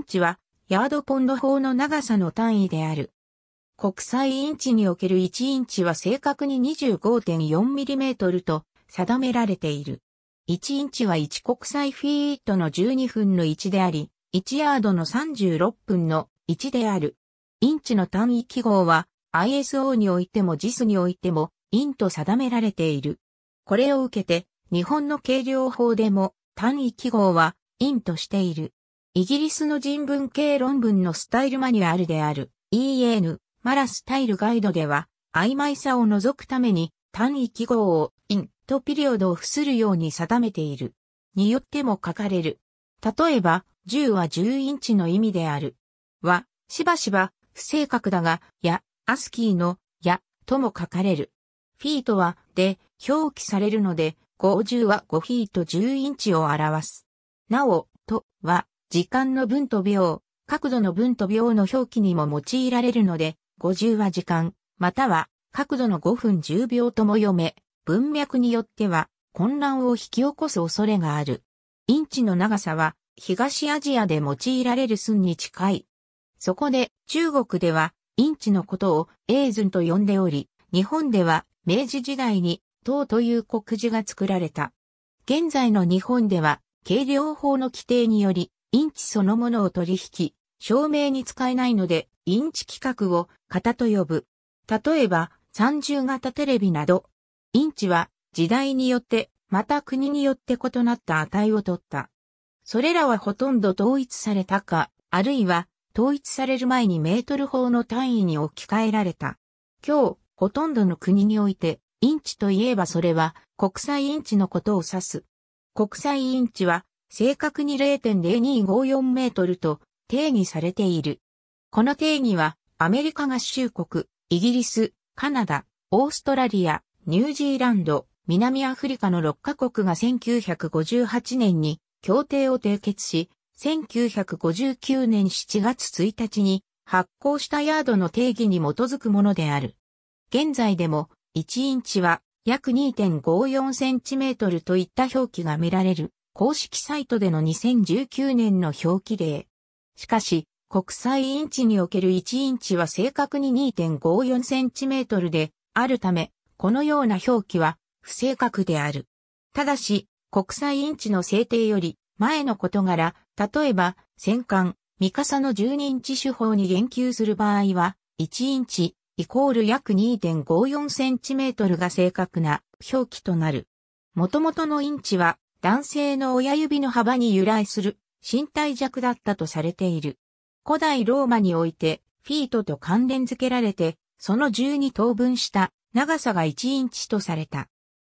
インチは、ヤードポンド法の長さの単位である。国際インチにおける1インチは正確に 25.4mm と定められている。1インチは1国際フィートの12分の1であり、1ヤードの36分の1である。インチの単位記号は ISO においても JIS においてもインと定められている。これを受けて日本の計量法でも単位記号はインとしている。イギリスの人文系論文のスタイルマニュアルである EN マラスタイルガイドでは曖昧さを除くために単位記号をインとピリオドを付するように定めている。によっても書かれる。例えば、10は10インチの意味である。は、しばしば、不正確だが、や、アスキーの、や、とも書かれる。フィートは、で、表記されるので、50は5フィート10インチを表す。なお、と、は、時間の分と秒、角度の分と秒の表記にも用いられるので、50は時間、または角度の5分10秒とも読め、文脈によっては混乱を引き起こす恐れがある。インチの長さは東アジアで用いられる寸に近い。そこで中国ではインチのことを英寸と呼んでおり、日本では明治時代に唐という国字が作られた。現在の日本では計量法の規定によりインチそのものを取引、証明に使えないので、インチ規格を型と呼ぶ。例えば、三重型テレビなど、インチは時代によって、また国によって異なった値を取った。それらはほとんど統一されたか、あるいは統一される前にメートル法の単位に置き換えられた。今日、ほとんどの国において、インチといえばそれは国際インチのことを指す。国際インチは正確に0.0254メートルと定義されている。この定義は、アメリカ合衆国、イギリス、カナダ、オーストラリア、ニュージーランド、南アフリカの6カ国が1958年に協定を締結し、1959年7月1日に発行したヤードの定義に基づくものである。現在でも1インチは約2.54センチメートルといった表記が見られる。公式サイトでの2019年の表記例。しかし、国際インチにおける1インチは正確に 2.54cm であるため、このような表記は不正確である。ただし、国際インチの制定より前の事柄、例えば、戦艦、三笠の12インチ手法に言及する場合は、1インチ、イコール約 2.54cm が正確な表記となる。元々のインチは男性の親指の幅に由来する身体弱だったとされている。古代ローマにおいてフィートと関連付けられて、その1 2等分した長さが1インチとされた。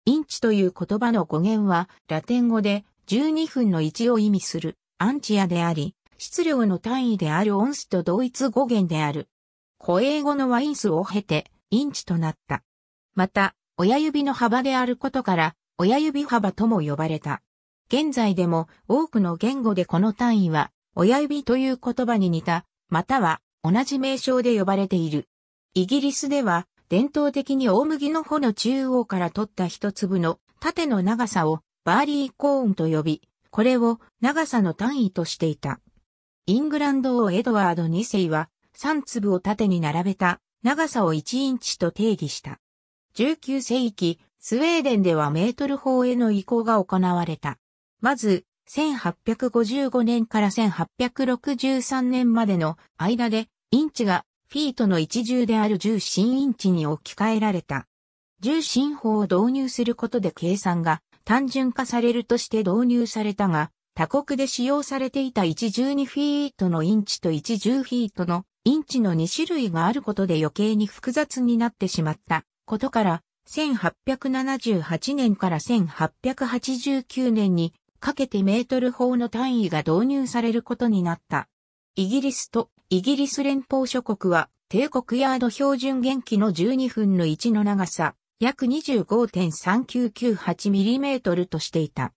インチという言葉の語源はラテン語で12分の1を意味するアンチアであり、質量の単位であるオンスと同一語源である。古英語のワインスを経てインチとなった。また、親指の幅であることから親指幅とも呼ばれた。現在でも多くの言語でこの単位は、親指という言葉に似た、または同じ名称で呼ばれている。イギリスでは、伝統的に大麦の穂の中央から取った一粒の縦の長さをバーリーコーンと呼び、これを長さの単位としていた。イングランド王エドワード2世は3粒を縦に並べた長さを1インチと定義した。19世紀、スウェーデンではメートル法への移行が行われた。まず、1855年から1863年までの間で、インチがフィートの一重である重心インチに置き換えられた。重心法を導入することで計算が単純化されるとして導入されたが、他国で使用されていた112フィートのインチと110フィートのインチの2種類があることで余計に複雑になってしまったことから、1878年から1889年にかけてメートル法の単位が導入されることになった。イギリスとイギリス連邦諸国は帝国ヤード標準元気の12分の1の長さ、約 25.3998mm としていた。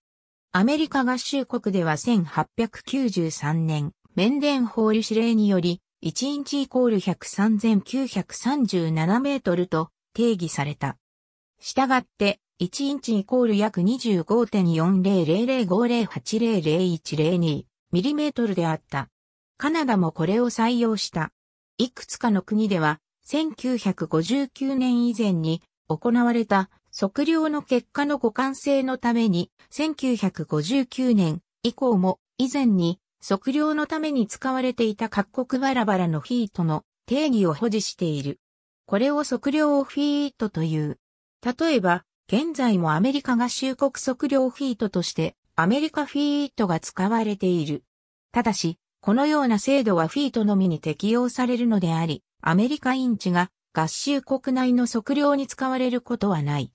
アメリカ合衆国では1893年、メンデン法律令により、1インチイコール103,937メートルと定義された。したがって、1インチイコール約25.400050800102ミリメートルであった。カナダもこれを採用した。いくつかの国では、1959年以前に行われた測量の結果の互換性のために、1959年以降も以前に測量のために使われていた各国バラバラのフィートの定義を保持している。これを測量をフィートという。例えば、現在もアメリカ合衆国測量フィートとしてアメリカフィートが使われている。ただし、このような制度はフィートのみに適用されるのであり、アメリカインチが合衆国内の測量に使われることはない。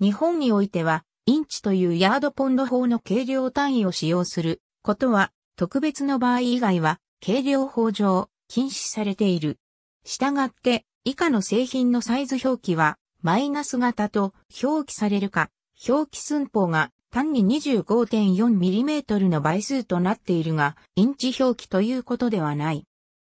日本においては、インチというヤードポンド法の計量単位を使用することは、特別の場合以外は、計量法上禁止されている。したがって、以下の製品のサイズ表記は、マイナス型と表記されるか、表記寸法が単に 25.4mm の倍数となっているが、インチ表記ということではない。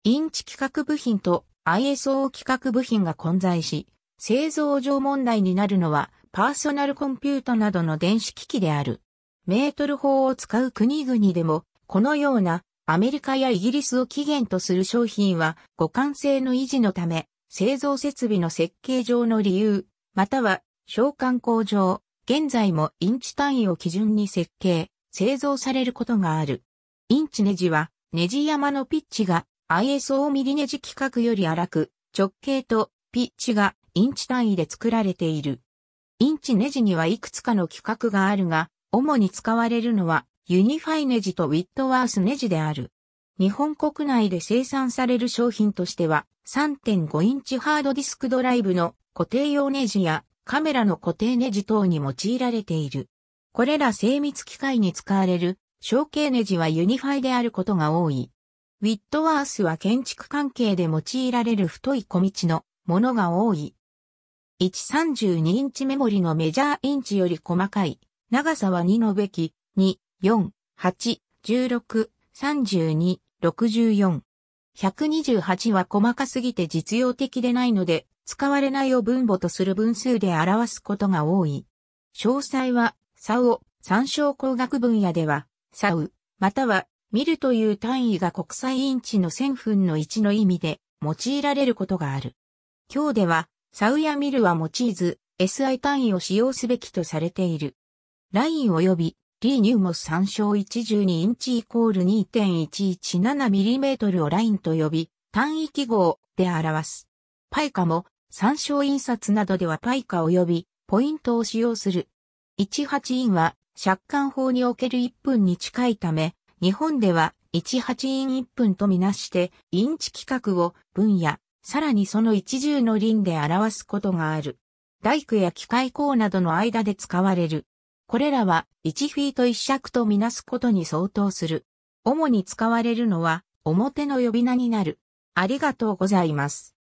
インチ規格部品と ISO 規格部品が混在し、製造上問題になるのは、パーソナルコンピュータなどの電子機器である。メートル法を使う国々でも、このようなアメリカやイギリスを起源とする商品は互換性の維持のため製造設備の設計上の理由、または、召喚工場、現在もインチ単位を基準に設計、製造されることがある。インチネジは、ネジ山のピッチが ISO ミリネジ規格より荒く、直径とピッチがインチ単位で作られている。インチネジにはいくつかの規格があるが、主に使われるのはユニファイネジとウィットワースネジである。日本国内で生産される商品としては、3.5インチハードディスクドライブの固定用ネジやカメラの固定ネジ等に用いられている。これら精密機械に使われる小径ネジはユニファイであることが多い。ウィットワースは建築関係で用いられる太い小道のものが多い。132インチメモリのメジャーインチより細かい。長さは2のべき、2、4、8、16、32、64。128は細かすぎて実用的でないので、使われないを分母とする分数で表すことが多い。詳細は、ウを参照工学分野では、サウ、または、ミルという単位が国際インチの1000分の1の意味で用いられることがある。今日では、サウやミルは用いず、SI 単位を使用すべきとされている。ライン及びリーニウモス参照1 2インチイコール2 1 1 7トルをラインと呼び、単位記号で表す。パイカも参照印刷などではパイカ及びポイントを使用する。18インは借款法における1分に近いため、日本では18イン1分とみなして、インチ規格を分野、さらにその一重の輪で表すことがある。大工や機械工などの間で使われる。これらは1フィート1尺とみなすことに相当する。主に使われるのは表の呼び名になる。ありがとうございます。